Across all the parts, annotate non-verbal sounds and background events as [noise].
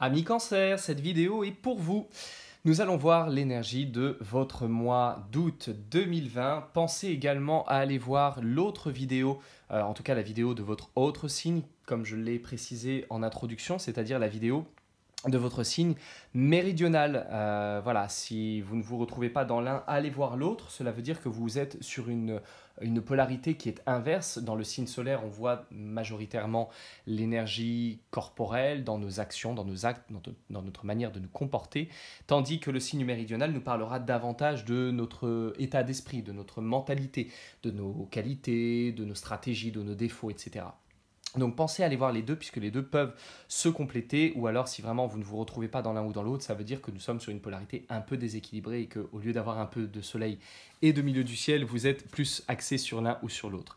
Amis cancer, cette vidéo est pour vous. Nous allons voir l'énergie de votre mois d'août 2020. Pensez également à aller voir l'autre vidéo, euh, en tout cas la vidéo de votre autre signe, comme je l'ai précisé en introduction, c'est-à-dire la vidéo de votre signe méridional. Euh, voilà, si vous ne vous retrouvez pas dans l'un, allez voir l'autre. Cela veut dire que vous êtes sur une, polarité qui est inverse. Dans le signe solaire, on voit majoritairement l'énergie corporelle dans nos actions, dans nos actes, dans notre manière de nous comporter, tandis que le signe méridional nous parlera davantage de notre état d'esprit, de notre mentalité, de nos qualités, de nos stratégies, de nos défauts, etc. Donc pensez à aller voir les deux puisque les deux peuvent se compléter ou alors si vraiment vous ne vous retrouvez pas dans l'un ou dans l'autre, ça veut dire que nous sommes sur une polarité un peu déséquilibrée et qu'au lieu d'avoir un peu de soleil et de milieu du ciel, vous êtes plus axé sur l'un ou sur l'autre.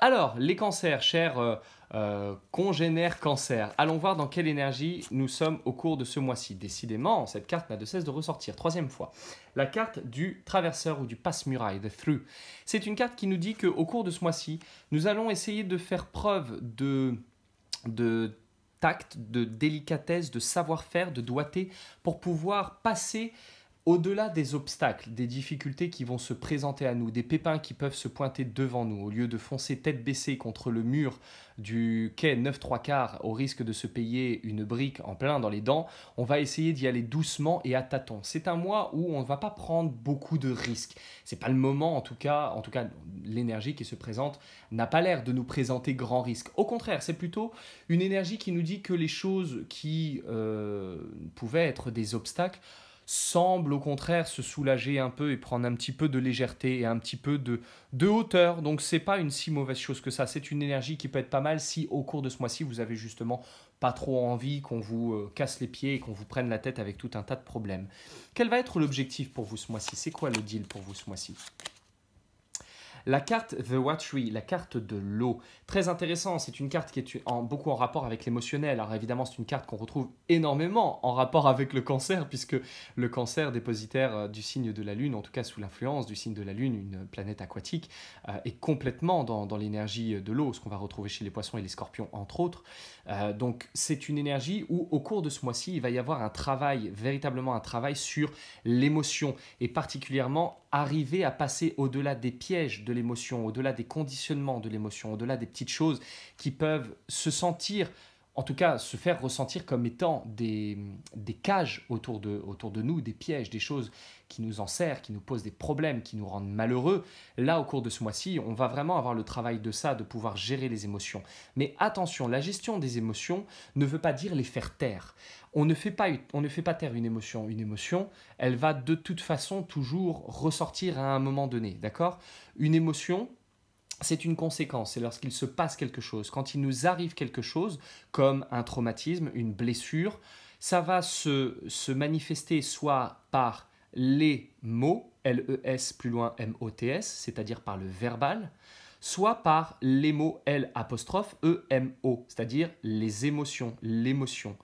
Alors, les cancers, chers euh, euh, congénère cancer. Allons voir dans quelle énergie nous sommes au cours de ce mois-ci. Décidément, cette carte n'a de cesse de ressortir. Troisième fois, la carte du traverseur ou du passe-muraille, the through. C'est une carte qui nous dit qu'au cours de ce mois-ci, nous allons essayer de faire preuve de, de tact, de délicatesse, de savoir-faire, de doigté pour pouvoir passer au-delà des obstacles, des difficultés qui vont se présenter à nous, des pépins qui peuvent se pointer devant nous, au lieu de foncer tête baissée contre le mur du quai 9 3 quarts au risque de se payer une brique en plein dans les dents, on va essayer d'y aller doucement et à tâtons. C'est un mois où on ne va pas prendre beaucoup de risques. C'est pas le moment en tout cas, en tout cas l'énergie qui se présente n'a pas l'air de nous présenter grand risque. Au contraire, c'est plutôt une énergie qui nous dit que les choses qui euh, pouvaient être des obstacles semble au contraire se soulager un peu et prendre un petit peu de légèreté et un petit peu de, de hauteur. Donc c'est pas une si mauvaise chose que ça. C'est une énergie qui peut être pas mal si au cours de ce mois-ci vous avez justement pas trop envie qu'on vous euh, casse les pieds et qu'on vous prenne la tête avec tout un tas de problèmes. Quel va être l'objectif pour vous ce mois-ci C'est quoi le deal pour vous ce mois-ci la carte The Watery, la carte de l'eau, très intéressant, c'est une carte qui est en, beaucoup en rapport avec l'émotionnel. Alors évidemment, c'est une carte qu'on retrouve énormément en rapport avec le cancer, puisque le cancer dépositaire euh, du signe de la Lune, en tout cas sous l'influence du signe de la Lune, une planète aquatique, euh, est complètement dans, l'énergie euh, de l'eau, ce qu'on va retrouver chez les poissons et les scorpions, entre autres. donc c'est une énergie où, au cours de ce mois-ci, il va y avoir un travail, véritablement un travail sur l'émotion, et particulièrement arriver à passer au-delà des pièges de l'émotion, au-delà des conditionnements de l'émotion, au-delà des petites choses qui peuvent se sentir en tout cas, se faire ressentir comme étant des, cages autour de, autour de nous, des pièges, des choses qui nous enserrent, qui nous posent des problèmes, qui nous rendent malheureux. Là, au cours de ce mois-ci, on va vraiment avoir le travail de ça, de pouvoir gérer les émotions. Mais attention, la gestion des émotions ne veut pas dire les faire taire. On ne fait pas, on ne fait pas taire une émotion. Une émotion, elle va de toute façon toujours ressortir à un moment donné, d'accord Une émotion, c'est une conséquence, c'est lorsqu'il se passe quelque chose. Quand il nous arrive quelque chose, comme un traumatisme, une blessure, ça va se, manifester soit par les mots, L-E-S plus loin M-O-T-S, c'est-à-dire par le verbal, soit par les mots L E-M-O, e c'est-à-dire les émotions, l'émotion.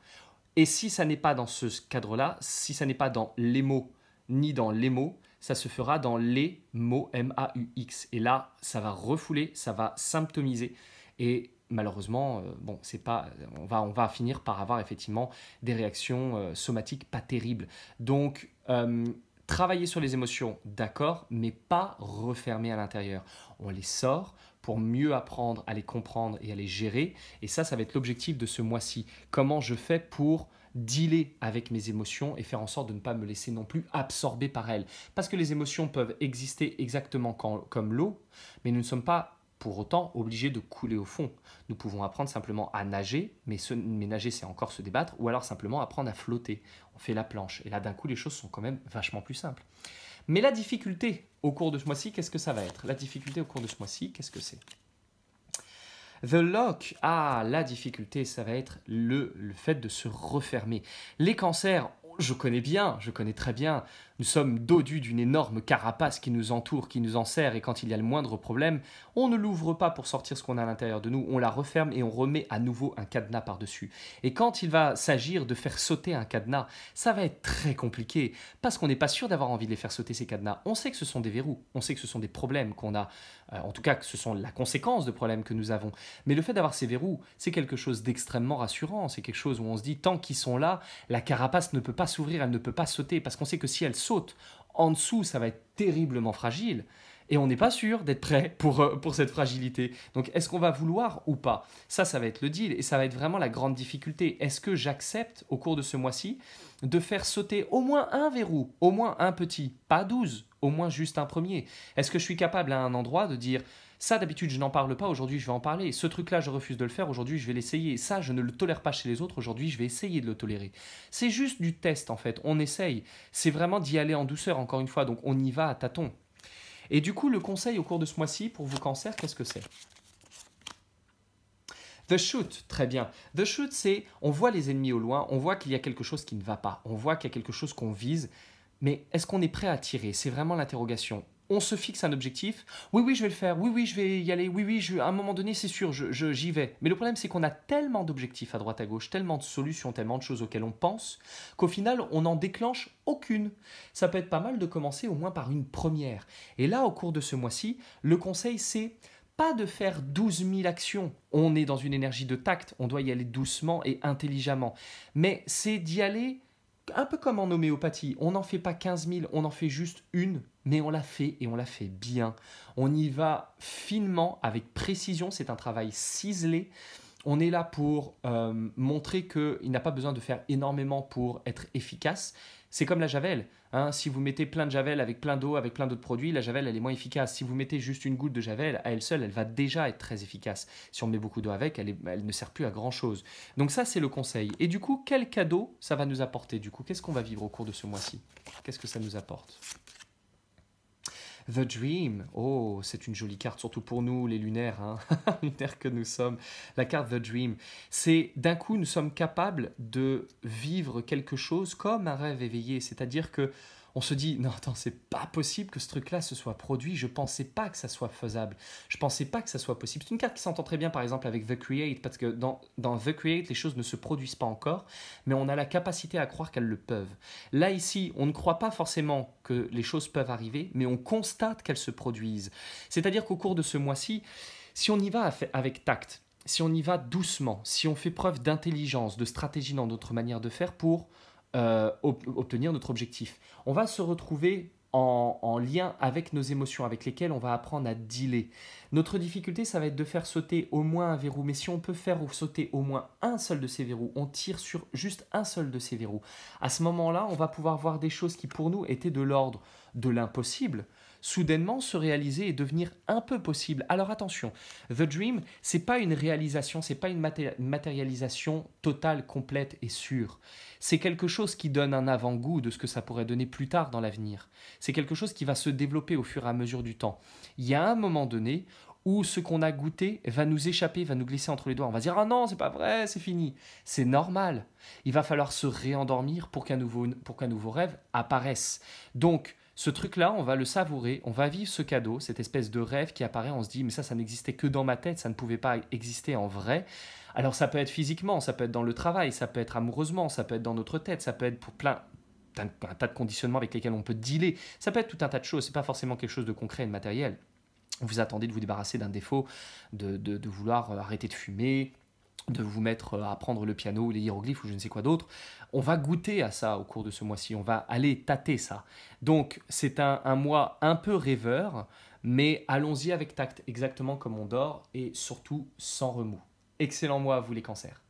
Et si ça n'est pas dans ce cadre-là, si ça n'est pas dans les mots ni dans les mots, ça se fera dans les mots M-A-U-X. Et là, ça va refouler, ça va symptomiser. Et malheureusement, euh, bon, c'est pas, on va, on va finir par avoir effectivement des réactions euh, somatiques pas terribles. Donc, euh, travailler sur les émotions, d'accord, mais pas refermer à l'intérieur. On les sort pour mieux apprendre à les comprendre et à les gérer. Et ça, ça va être l'objectif de ce mois-ci. Comment je fais pour dealer avec mes émotions et faire en sorte de ne pas me laisser non plus absorber par elles. Parce que les émotions peuvent exister exactement comme l'eau, mais nous ne sommes pas pour autant obligés de couler au fond. Nous pouvons apprendre simplement à nager, mais, se mais nager c'est encore se débattre, ou alors simplement apprendre à flotter. On fait la planche, et là d'un coup les choses sont quand même vachement plus simples. Mais la difficulté au cours de ce mois-ci, qu'est-ce que ça va être La difficulté au cours de ce mois-ci, qu'est-ce que c'est The lock, ah, la difficulté, ça va être le, fait de se refermer. Les cancers, je connais bien, je connais très bien. Nous sommes dodus d'une énorme carapace qui nous entoure, qui nous enserre, et quand il y a le moindre problème, on ne l'ouvre pas pour sortir ce qu'on a à l'intérieur de nous, on la referme et on remet à nouveau un cadenas par-dessus. Et quand il va s'agir de faire sauter un cadenas, ça va être très compliqué, parce qu'on n'est pas sûr d'avoir envie de les faire sauter ces cadenas. On sait que ce sont des verrous, on sait que ce sont des problèmes qu'on a euh, en tout cas que ce sont la conséquence de problèmes que nous avons. Mais le fait d'avoir ces verrous, c'est quelque chose d'extrêmement rassurant, c'est quelque chose où on se dit, tant qu'ils sont là, la carapace ne peut pas s'ouvrir, elle ne peut pas sauter, parce qu'on sait que si elle saute, en dessous, ça va être terriblement fragile et on n'est pas sûr d'être prêt pour, euh, pour cette fragilité. Donc est-ce qu'on va vouloir ou pas Ça, ça va être le deal et ça va être vraiment la grande difficulté. Est-ce que j'accepte au cours de ce mois-ci de faire sauter au moins un verrou, au moins un petit, pas 12, au moins juste un premier Est-ce que je suis capable à un endroit de dire ça d'habitude je n'en parle pas, aujourd'hui je vais en parler, ce truc-là je refuse de le faire, aujourd'hui je vais l'essayer, ça je ne le tolère pas chez les autres, aujourd'hui je vais essayer de le tolérer. C'est juste du test en fait, on essaye, c'est vraiment d'y aller en douceur encore une fois, donc on y va à tâtons. Et du coup, le conseil au cours de ce mois-ci pour vous cancers, qu'est-ce que c'est The shoot, très bien. The shoot, c'est on voit les ennemis au loin, on voit qu'il y a quelque chose qui ne va pas, on voit qu'il y a quelque chose qu'on vise, mais est-ce qu'on est prêt à tirer C'est vraiment l'interrogation on se fixe un objectif. Oui, oui, je vais le faire. Oui, oui, je vais y aller. Oui, oui, à un moment donné, c'est sûr, j'y je, j'y vais. Mais le problème, c'est qu'on a tellement d'objectifs à droite à gauche, tellement de solutions, tellement de choses auxquelles on pense, qu'au final, on n'en déclenche aucune. Ça peut être pas mal de commencer au moins par une première. Et là, au cours de ce mois-ci, le conseil, c'est pas de faire 12 000 actions. On est dans une énergie de tact, on doit y aller doucement et intelligemment. Mais c'est d'y aller un peu comme en homéopathie, on n'en fait pas 15 000, on en fait juste une, mais on la fait et on la fait bien. On y va finement, avec précision, c'est un travail ciselé. On est là pour euh, montrer qu'il n'a pas besoin de faire énormément pour être efficace, c'est comme la javel. Hein. Si vous mettez plein de javel avec plein d'eau, avec plein d'autres produits, la javel, elle est moins efficace. Si vous mettez juste une goutte de javel, à elle seule, elle va déjà être très efficace. Si on met beaucoup d'eau avec, elle, elle, ne sert plus à grand-chose. Donc ça, c'est le conseil. Et du coup, quel cadeau ça va nous apporter Du coup, qu'est-ce qu'on va vivre au cours de ce mois-ci Qu'est-ce que ça nous apporte The Dream. Oh, c'est une jolie carte, surtout pour nous, les lunaires, hein [laughs] lunaires que nous sommes. La carte The Dream. C'est d'un coup, nous sommes capables de vivre quelque chose comme un rêve éveillé. C'est-à-dire que on se dit non attends c'est pas possible que ce truc là se soit produit je pensais pas que ça soit faisable je pensais pas que ça soit possible c'est une carte qui s'entend très bien par exemple avec The Create parce que dans, dans The Create les choses ne se produisent pas encore mais on a la capacité à croire qu'elles le peuvent là ici on ne croit pas forcément que les choses peuvent arriver mais on constate qu'elles se produisent c'est à dire qu'au cours de ce mois-ci si on y va avec tact si on y va doucement si on fait preuve d'intelligence de stratégie dans notre manière de faire pour euh, obtenir notre objectif. On va se retrouver en, en, lien avec nos émotions, avec lesquelles on va apprendre à dealer. Notre difficulté, ça va être de faire sauter au moins un verrou, mais si on peut faire sauter au moins un seul de ces verrous, on tire sur juste un seul de ces verrous. À ce moment-là, on va pouvoir voir des choses qui pour nous étaient de l'ordre de l'impossible soudainement se réaliser et devenir un peu possible. Alors attention, The Dream, c'est pas une réalisation, c'est pas une matérialisation totale, complète et sûre. C'est quelque chose qui donne un avant-goût de ce que ça pourrait donner plus tard dans l'avenir. C'est quelque chose qui va se développer au fur et à mesure du temps. Il y a un moment donné où ce qu'on a goûté va nous échapper, va nous glisser entre les doigts. On va dire ah non, c'est pas vrai, c'est fini. C'est normal. Il va falloir se réendormir pour qu'un nouveau, pour qu'un nouveau rêve apparaisse. Donc ce truc-là, on va le savourer, on va vivre ce cadeau, cette espèce de rêve qui apparaît, on se dit, mais ça, ça n'existait que dans ma tête, ça ne pouvait pas exister en vrai. Alors ça peut être physiquement, ça peut être dans le travail, ça peut être amoureusement, ça peut être dans notre tête, ça peut être pour plein, un tas de conditionnements avec lesquels on peut dealer. Ça peut être tout un tas de choses, c'est pas forcément quelque chose de concret et de matériel. Vous attendez de vous débarrasser d'un défaut, de vouloir euh, arrêter de fumer, de vous mettre euh, à apprendre le piano ou les hiéroglyphes ou je ne sais quoi d'autre. On va goûter à ça au cours de ce mois-ci, on va aller tâter ça. Donc c'est un, mois un peu rêveur, mais allons-y avec tact, exactement comme on dort et surtout sans remous. Excellent mois à vous les cancers.